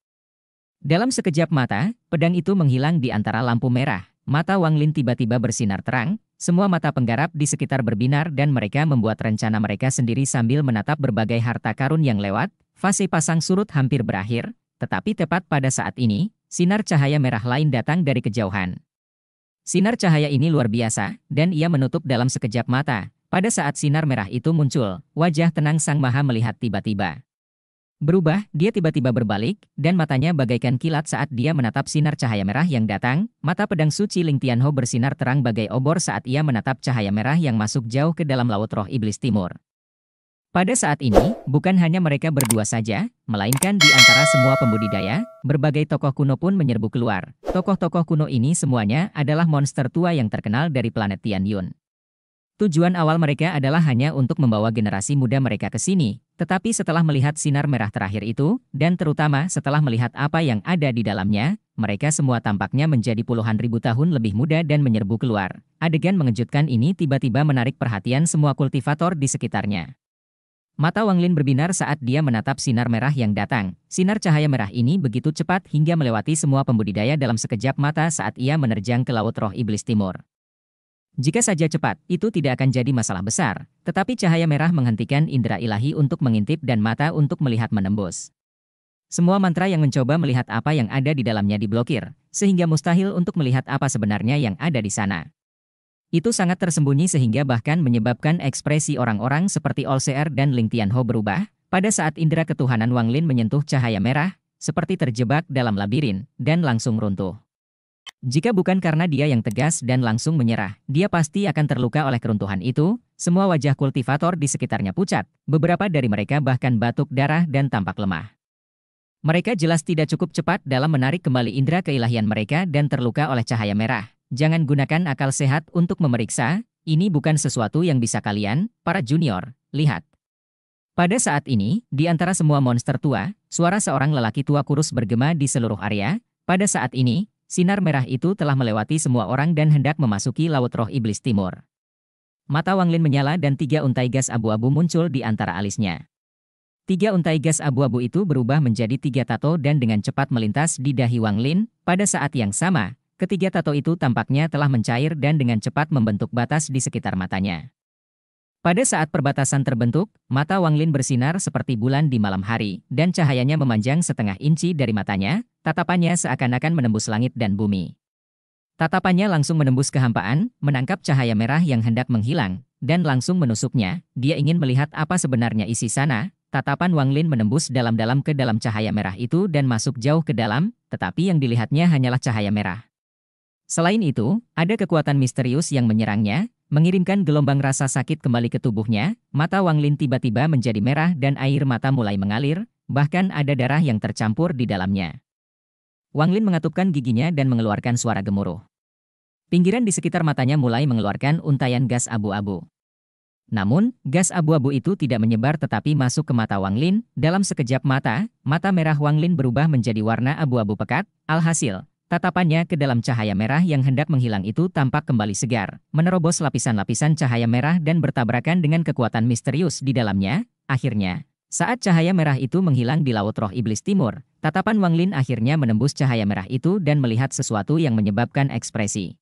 Dalam sekejap mata, pedang itu menghilang di antara lampu merah. Mata Wang Lin tiba-tiba bersinar terang, semua mata penggarap di sekitar berbinar dan mereka membuat rencana mereka sendiri sambil menatap berbagai harta karun yang lewat, fase pasang surut hampir berakhir, tetapi tepat pada saat ini, sinar cahaya merah lain datang dari kejauhan. Sinar cahaya ini luar biasa, dan ia menutup dalam sekejap mata, pada saat sinar merah itu muncul, wajah tenang Sang Maha melihat tiba-tiba. Berubah, dia tiba-tiba berbalik, dan matanya bagaikan kilat saat dia menatap sinar cahaya merah yang datang, mata pedang suci Ling Tianho bersinar terang bagai obor saat ia menatap cahaya merah yang masuk jauh ke dalam laut roh iblis timur. Pada saat ini, bukan hanya mereka berdua saja, melainkan di antara semua pembudidaya, berbagai tokoh kuno pun menyerbu keluar. Tokoh-tokoh kuno ini semuanya adalah monster tua yang terkenal dari planet Tianyun. Tujuan awal mereka adalah hanya untuk membawa generasi muda mereka ke sini, tetapi setelah melihat sinar merah terakhir itu, dan terutama setelah melihat apa yang ada di dalamnya, mereka semua tampaknya menjadi puluhan ribu tahun lebih muda dan menyerbu keluar. Adegan mengejutkan ini tiba-tiba menarik perhatian semua kultivator di sekitarnya. Mata Wang Lin berbinar saat dia menatap sinar merah yang datang. Sinar cahaya merah ini begitu cepat hingga melewati semua pembudidaya dalam sekejap mata saat ia menerjang ke Laut Roh Iblis Timur. Jika saja cepat, itu tidak akan jadi masalah besar, tetapi cahaya merah menghentikan indera ilahi untuk mengintip dan mata untuk melihat menembus. Semua mantra yang mencoba melihat apa yang ada di dalamnya diblokir, sehingga mustahil untuk melihat apa sebenarnya yang ada di sana. Itu sangat tersembunyi sehingga bahkan menyebabkan ekspresi orang-orang seperti Olseer dan Ling Tianho berubah, pada saat indera ketuhanan Wang Lin menyentuh cahaya merah, seperti terjebak dalam labirin, dan langsung runtuh. Jika bukan karena dia yang tegas dan langsung menyerah, dia pasti akan terluka oleh keruntuhan itu. Semua wajah kultivator di sekitarnya pucat, beberapa dari mereka bahkan batuk darah dan tampak lemah. Mereka jelas tidak cukup cepat dalam menarik kembali indera keilahian mereka dan terluka oleh cahaya merah. Jangan gunakan akal sehat untuk memeriksa, ini bukan sesuatu yang bisa kalian, para junior, lihat. Pada saat ini, di antara semua monster tua, suara seorang lelaki tua kurus bergema di seluruh area. Pada saat ini, Sinar merah itu telah melewati semua orang dan hendak memasuki Laut Roh Iblis Timur. Mata Wang Lin menyala dan tiga untai gas abu-abu muncul di antara alisnya. Tiga untai gas abu-abu itu berubah menjadi tiga tato dan dengan cepat melintas di dahi Wang Lin. pada saat yang sama, ketiga tato itu tampaknya telah mencair dan dengan cepat membentuk batas di sekitar matanya. Pada saat perbatasan terbentuk, mata Wang Lin bersinar seperti bulan di malam hari, dan cahayanya memanjang setengah inci dari matanya, tatapannya seakan-akan menembus langit dan bumi. Tatapannya langsung menembus kehampaan, menangkap cahaya merah yang hendak menghilang, dan langsung menusuknya. Dia ingin melihat apa sebenarnya isi sana. Tatapan Wang Lin menembus dalam-dalam ke dalam cahaya merah itu dan masuk jauh ke dalam, tetapi yang dilihatnya hanyalah cahaya merah. Selain itu, ada kekuatan misterius yang menyerangnya, Mengirimkan gelombang rasa sakit kembali ke tubuhnya, mata Wang Lin tiba-tiba menjadi merah dan air mata mulai mengalir, bahkan ada darah yang tercampur di dalamnya. Wang Lin mengatupkan giginya dan mengeluarkan suara gemuruh. Pinggiran di sekitar matanya mulai mengeluarkan untayan gas abu-abu. Namun, gas abu-abu itu tidak menyebar tetapi masuk ke mata Wang Lin. Dalam sekejap mata, mata merah Wang Lin berubah menjadi warna abu-abu pekat. Alhasil, Tatapannya ke dalam cahaya merah yang hendak menghilang itu tampak kembali segar, menerobos lapisan-lapisan cahaya merah dan bertabrakan dengan kekuatan misterius di dalamnya. Akhirnya, saat cahaya merah itu menghilang di Laut Roh Iblis Timur, tatapan Wang Lin akhirnya menembus cahaya merah itu dan melihat sesuatu yang menyebabkan ekspresi.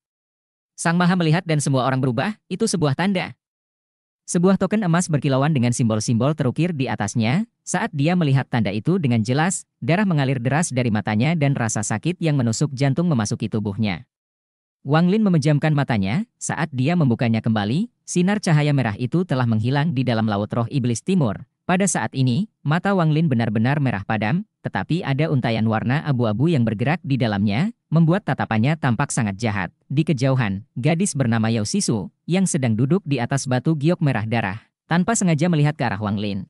Sang Maha melihat dan semua orang berubah, itu sebuah tanda. Sebuah token emas berkilauan dengan simbol-simbol terukir di atasnya, saat dia melihat tanda itu dengan jelas, darah mengalir deras dari matanya dan rasa sakit yang menusuk jantung memasuki tubuhnya. Wang Lin memejamkan matanya, saat dia membukanya kembali, sinar cahaya merah itu telah menghilang di dalam laut roh iblis timur. Pada saat ini, mata Wang Lin benar-benar merah padam, tetapi ada untayan warna abu-abu yang bergerak di dalamnya, membuat tatapannya tampak sangat jahat. Di kejauhan, gadis bernama Yao Sisu yang sedang duduk di atas batu giok merah darah, tanpa sengaja melihat ke arah Wang Lin.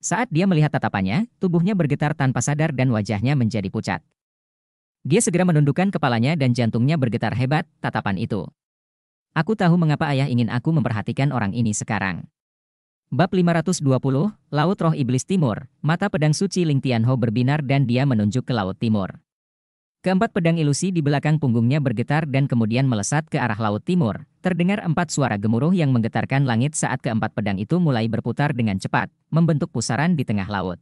Saat dia melihat tatapannya, tubuhnya bergetar tanpa sadar dan wajahnya menjadi pucat. Dia segera menundukkan kepalanya dan jantungnya bergetar hebat tatapan itu. Aku tahu mengapa ayah ingin aku memperhatikan orang ini sekarang. Bab 520, Laut Roh Iblis Timur, mata pedang suci Ling Tianho berbinar dan dia menunjuk ke Laut Timur. Keempat pedang ilusi di belakang punggungnya bergetar dan kemudian melesat ke arah laut timur. Terdengar empat suara gemuruh yang menggetarkan langit saat keempat pedang itu mulai berputar dengan cepat, membentuk pusaran di tengah laut.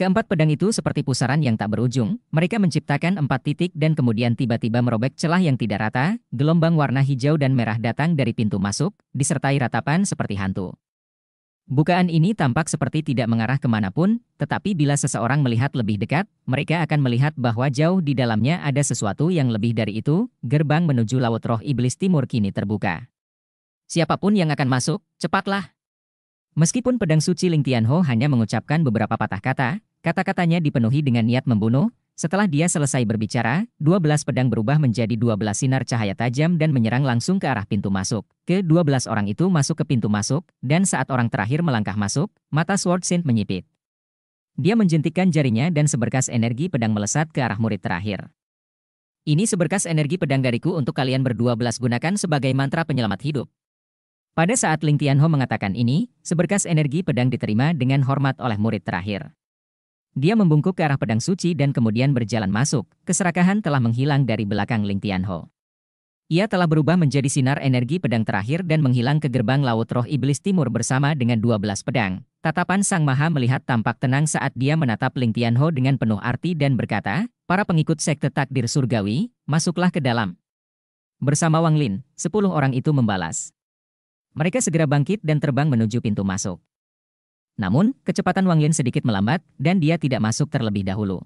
Keempat pedang itu seperti pusaran yang tak berujung, mereka menciptakan empat titik dan kemudian tiba-tiba merobek celah yang tidak rata, gelombang warna hijau dan merah datang dari pintu masuk, disertai ratapan seperti hantu. Bukaan ini tampak seperti tidak mengarah kemanapun, tetapi bila seseorang melihat lebih dekat, mereka akan melihat bahwa jauh di dalamnya ada sesuatu yang lebih dari itu, gerbang menuju Laut Roh Iblis Timur kini terbuka. Siapapun yang akan masuk, cepatlah. Meskipun pedang suci Ling Tianho hanya mengucapkan beberapa patah kata, kata-katanya dipenuhi dengan niat membunuh, setelah dia selesai berbicara, 12 pedang berubah menjadi 12 sinar cahaya tajam dan menyerang langsung ke arah pintu masuk. Ke-12 orang itu masuk ke pintu masuk, dan saat orang terakhir melangkah masuk, mata Sword Saint menyipit. Dia menjentikkan jarinya dan seberkas energi pedang melesat ke arah murid terakhir. Ini seberkas energi pedang dariku untuk kalian berdua belas gunakan sebagai mantra penyelamat hidup. Pada saat Ling Tianho mengatakan ini, seberkas energi pedang diterima dengan hormat oleh murid terakhir. Dia membungkuk ke arah pedang suci dan kemudian berjalan masuk. Keserakahan telah menghilang dari belakang Ling Tianho. Ia telah berubah menjadi sinar energi pedang terakhir dan menghilang ke gerbang Laut Roh Iblis Timur bersama dengan 12 pedang. Tatapan Sang Maha melihat tampak tenang saat dia menatap Ling Tianho dengan penuh arti dan berkata, Para pengikut sekte takdir surgawi, masuklah ke dalam. Bersama Wang Lin, sepuluh orang itu membalas. Mereka segera bangkit dan terbang menuju pintu masuk. Namun, kecepatan Wang Yun sedikit melambat dan dia tidak masuk terlebih dahulu.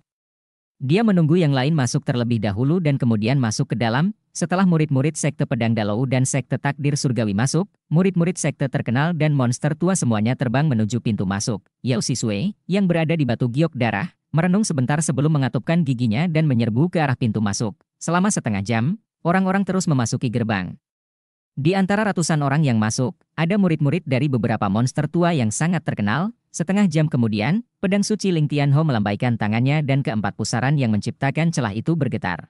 Dia menunggu yang lain masuk terlebih dahulu dan kemudian masuk ke dalam. Setelah murid-murid sekte pedang Dalou dan sekte takdir surgawi masuk, murid-murid sekte terkenal dan monster tua semuanya terbang menuju pintu masuk. Yao Sisue, yang berada di batu giok darah, merenung sebentar sebelum mengatupkan giginya dan menyerbu ke arah pintu masuk. Selama setengah jam, orang-orang terus memasuki gerbang. Di antara ratusan orang yang masuk, ada murid-murid dari beberapa monster tua yang sangat terkenal. Setengah jam kemudian, pedang suci Ling Tianho melambaikan tangannya dan keempat pusaran yang menciptakan celah itu bergetar.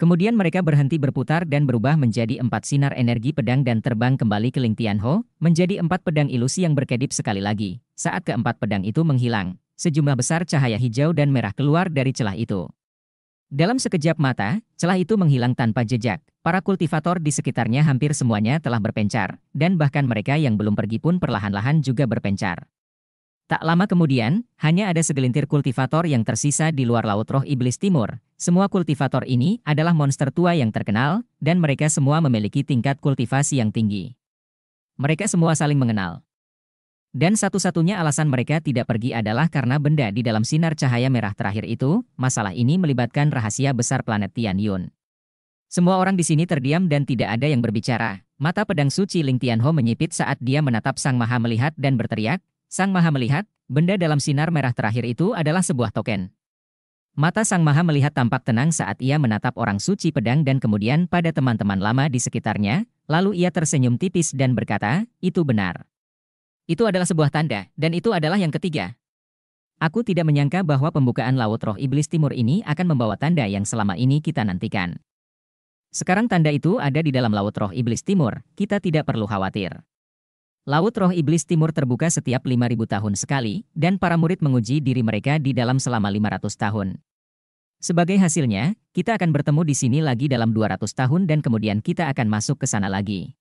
Kemudian mereka berhenti berputar dan berubah menjadi empat sinar energi pedang dan terbang kembali ke Ling Tianho, menjadi empat pedang ilusi yang berkedip sekali lagi. Saat keempat pedang itu menghilang, sejumlah besar cahaya hijau dan merah keluar dari celah itu. Dalam sekejap mata, celah itu menghilang tanpa jejak. Para kultivator di sekitarnya hampir semuanya telah berpencar, dan bahkan mereka yang belum pergi pun perlahan-lahan juga berpencar. Tak lama kemudian, hanya ada segelintir kultivator yang tersisa di luar Laut Roh Iblis Timur. Semua kultivator ini adalah monster tua yang terkenal, dan mereka semua memiliki tingkat kultivasi yang tinggi. Mereka semua saling mengenal. Dan satu-satunya alasan mereka tidak pergi adalah karena benda di dalam sinar cahaya merah terakhir itu, masalah ini melibatkan rahasia besar planet Tian Yun. Semua orang di sini terdiam dan tidak ada yang berbicara. Mata pedang suci Ling Tianho menyipit saat dia menatap Sang Maha Melihat dan berteriak, Sang Maha Melihat, benda dalam sinar merah terakhir itu adalah sebuah token. Mata Sang Maha Melihat tampak tenang saat ia menatap orang suci pedang dan kemudian pada teman-teman lama di sekitarnya, lalu ia tersenyum tipis dan berkata, itu benar. Itu adalah sebuah tanda, dan itu adalah yang ketiga. Aku tidak menyangka bahwa pembukaan Laut Roh Iblis Timur ini akan membawa tanda yang selama ini kita nantikan. Sekarang tanda itu ada di dalam Laut Roh Iblis Timur, kita tidak perlu khawatir. Laut Roh Iblis Timur terbuka setiap 5.000 tahun sekali, dan para murid menguji diri mereka di dalam selama 500 tahun. Sebagai hasilnya, kita akan bertemu di sini lagi dalam 200 tahun dan kemudian kita akan masuk ke sana lagi.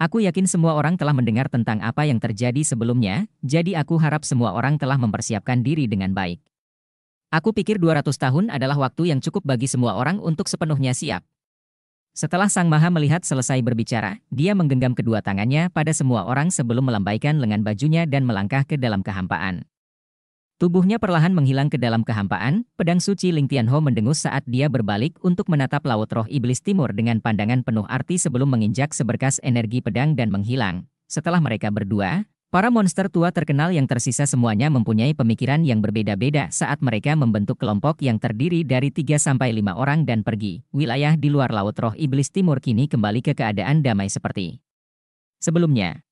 Aku yakin semua orang telah mendengar tentang apa yang terjadi sebelumnya, jadi aku harap semua orang telah mempersiapkan diri dengan baik. Aku pikir 200 tahun adalah waktu yang cukup bagi semua orang untuk sepenuhnya siap. Setelah Sang Maha melihat selesai berbicara, dia menggenggam kedua tangannya pada semua orang sebelum melambaikan lengan bajunya dan melangkah ke dalam kehampaan. Tubuhnya perlahan menghilang ke dalam kehampaan, pedang suci Ling Tianho mendengus saat dia berbalik untuk menatap laut roh iblis timur dengan pandangan penuh arti sebelum menginjak seberkas energi pedang dan menghilang. Setelah mereka berdua, para monster tua terkenal yang tersisa semuanya mempunyai pemikiran yang berbeda-beda saat mereka membentuk kelompok yang terdiri dari 3-5 orang dan pergi. Wilayah di luar laut roh iblis timur kini kembali ke keadaan damai seperti sebelumnya.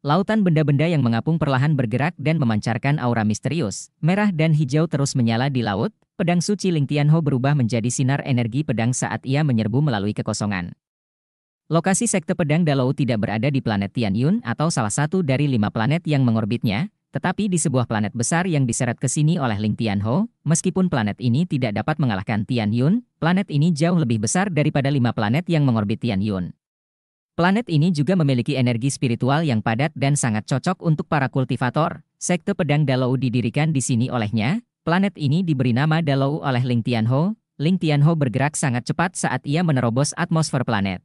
Lautan benda-benda yang mengapung perlahan bergerak dan memancarkan aura misterius. Merah dan hijau terus menyala di laut. Pedang suci Ling Tianho berubah menjadi sinar energi pedang saat ia menyerbu melalui kekosongan. Lokasi sekte pedang Dalou tidak berada di planet Tianyun atau salah satu dari lima planet yang mengorbitnya, tetapi di sebuah planet besar yang diseret ke sini oleh Ling Tianho, meskipun planet ini tidak dapat mengalahkan Tianyun, planet ini jauh lebih besar daripada lima planet yang mengorbit Tianyun. Planet ini juga memiliki energi spiritual yang padat dan sangat cocok untuk para kultivator. Sekte pedang Dalou didirikan di sini olehnya. Planet ini diberi nama Dalou oleh Ling Tianho. Ling Tianho bergerak sangat cepat saat ia menerobos atmosfer planet.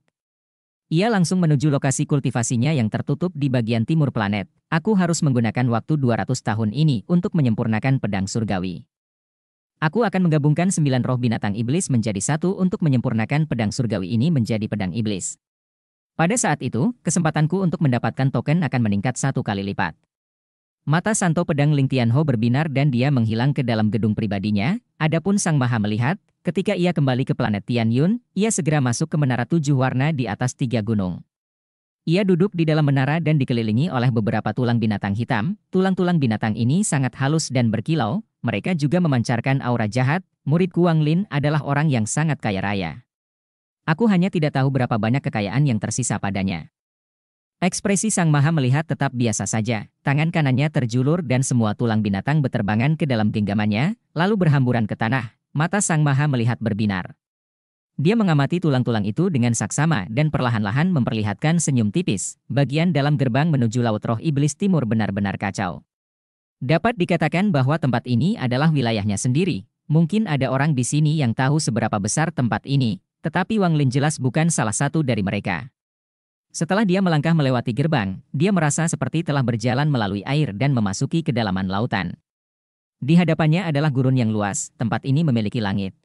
Ia langsung menuju lokasi kultivasinya yang tertutup di bagian timur planet. Aku harus menggunakan waktu 200 tahun ini untuk menyempurnakan pedang surgawi. Aku akan menggabungkan sembilan roh binatang iblis menjadi satu untuk menyempurnakan pedang surgawi ini menjadi pedang iblis. Pada saat itu, kesempatanku untuk mendapatkan token akan meningkat satu kali lipat. Mata Santo Pedang Ling Tianho berbinar dan dia menghilang ke dalam gedung pribadinya, adapun Sang Maha melihat, ketika ia kembali ke planet Tianyun, ia segera masuk ke menara tujuh warna di atas tiga gunung. Ia duduk di dalam menara dan dikelilingi oleh beberapa tulang binatang hitam, tulang-tulang binatang ini sangat halus dan berkilau, mereka juga memancarkan aura jahat, Murid Kuang Lin adalah orang yang sangat kaya raya. Aku hanya tidak tahu berapa banyak kekayaan yang tersisa padanya. Ekspresi Sang Maha melihat tetap biasa saja, tangan kanannya terjulur dan semua tulang binatang beterbangan ke dalam genggamannya, lalu berhamburan ke tanah, mata Sang Maha melihat berbinar. Dia mengamati tulang-tulang itu dengan saksama dan perlahan-lahan memperlihatkan senyum tipis, bagian dalam gerbang menuju Laut Roh Iblis Timur benar-benar kacau. Dapat dikatakan bahwa tempat ini adalah wilayahnya sendiri, mungkin ada orang di sini yang tahu seberapa besar tempat ini, tetapi Wang Lin jelas bukan salah satu dari mereka. Setelah dia melangkah melewati gerbang, dia merasa seperti telah berjalan melalui air dan memasuki kedalaman lautan. Di hadapannya adalah gurun yang luas, tempat ini memiliki langit,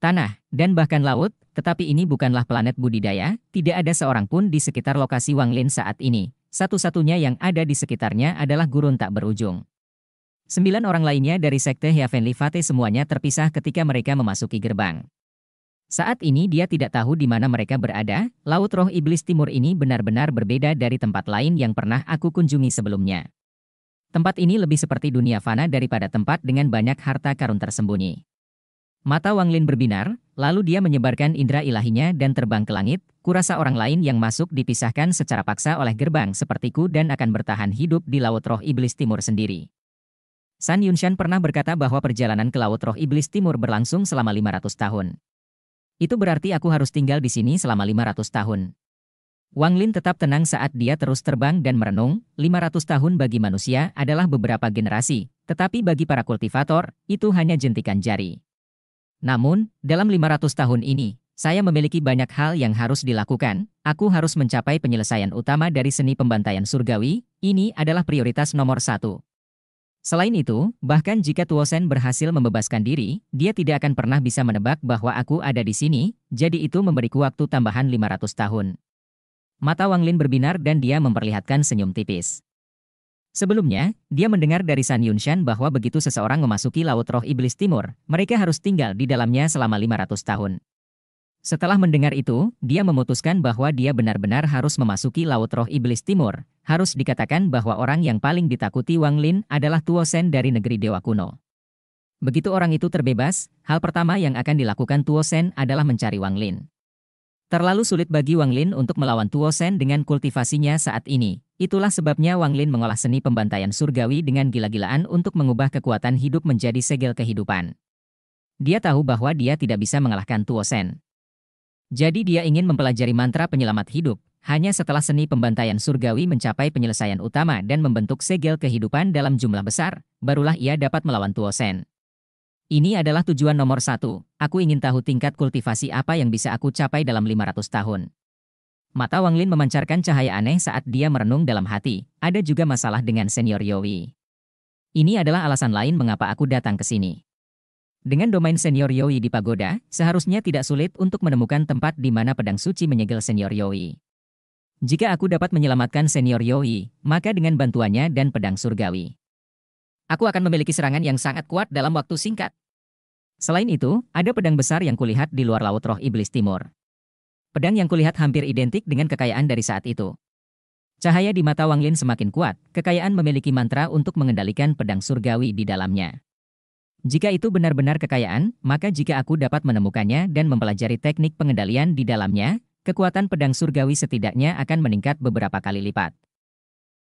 tanah, dan bahkan laut, tetapi ini bukanlah planet budidaya, tidak ada seorang pun di sekitar lokasi Wang Lin saat ini. Satu-satunya yang ada di sekitarnya adalah gurun tak berujung. Sembilan orang lainnya dari sekte Heavenly Fate semuanya terpisah ketika mereka memasuki gerbang. Saat ini dia tidak tahu di mana mereka berada, Laut Roh Iblis Timur ini benar-benar berbeda dari tempat lain yang pernah aku kunjungi sebelumnya. Tempat ini lebih seperti dunia fana daripada tempat dengan banyak harta karun tersembunyi. Mata Wang Lin berbinar, lalu dia menyebarkan indera ilahinya dan terbang ke langit, kurasa orang lain yang masuk dipisahkan secara paksa oleh gerbang sepertiku dan akan bertahan hidup di Laut Roh Iblis Timur sendiri. San Yunshan pernah berkata bahwa perjalanan ke Laut Roh Iblis Timur berlangsung selama 500 tahun. Itu berarti aku harus tinggal di sini selama 500 tahun. Wang Lin tetap tenang saat dia terus terbang dan merenung, 500 tahun bagi manusia adalah beberapa generasi, tetapi bagi para kultivator, itu hanya jentikan jari. Namun, dalam 500 tahun ini, saya memiliki banyak hal yang harus dilakukan, aku harus mencapai penyelesaian utama dari seni pembantaian surgawi, ini adalah prioritas nomor satu. Selain itu, bahkan jika Tuosen berhasil membebaskan diri, dia tidak akan pernah bisa menebak bahwa aku ada di sini, jadi itu memberiku waktu tambahan 500 tahun. Mata Wang Lin berbinar dan dia memperlihatkan senyum tipis. Sebelumnya, dia mendengar dari San Yunshan bahwa begitu seseorang memasuki Laut Roh Iblis Timur, mereka harus tinggal di dalamnya selama 500 tahun. Setelah mendengar itu, dia memutuskan bahwa dia benar-benar harus memasuki Laut Roh Iblis Timur. Harus dikatakan bahwa orang yang paling ditakuti Wang Lin adalah Tuo Sen dari negeri Dewa Kuno. Begitu orang itu terbebas, hal pertama yang akan dilakukan Tuo Sen adalah mencari Wang Lin. Terlalu sulit bagi Wang Lin untuk melawan Tuo Sen dengan kultivasinya saat ini. Itulah sebabnya Wang Lin mengolah seni pembantaian surgawi dengan gila-gilaan untuk mengubah kekuatan hidup menjadi segel kehidupan. Dia tahu bahwa dia tidak bisa mengalahkan Tuo Sen. Jadi dia ingin mempelajari mantra penyelamat hidup, hanya setelah seni pembantaian surgawi mencapai penyelesaian utama dan membentuk segel kehidupan dalam jumlah besar, barulah ia dapat melawan Tuosen. Ini adalah tujuan nomor satu, aku ingin tahu tingkat kultivasi apa yang bisa aku capai dalam 500 tahun. Mata Wang Lin memancarkan cahaya aneh saat dia merenung dalam hati, ada juga masalah dengan senior Yowi. Ini adalah alasan lain mengapa aku datang ke sini. Dengan domain senior Yoi di pagoda, seharusnya tidak sulit untuk menemukan tempat di mana pedang suci menyegel senior Yoi. Jika aku dapat menyelamatkan senior Yoi, maka dengan bantuannya dan pedang surgawi. Aku akan memiliki serangan yang sangat kuat dalam waktu singkat. Selain itu, ada pedang besar yang kulihat di luar laut roh iblis timur. Pedang yang kulihat hampir identik dengan kekayaan dari saat itu. Cahaya di mata Wang Lin semakin kuat, kekayaan memiliki mantra untuk mengendalikan pedang surgawi di dalamnya. Jika itu benar-benar kekayaan, maka jika aku dapat menemukannya dan mempelajari teknik pengendalian di dalamnya, kekuatan pedang surgawi setidaknya akan meningkat beberapa kali lipat.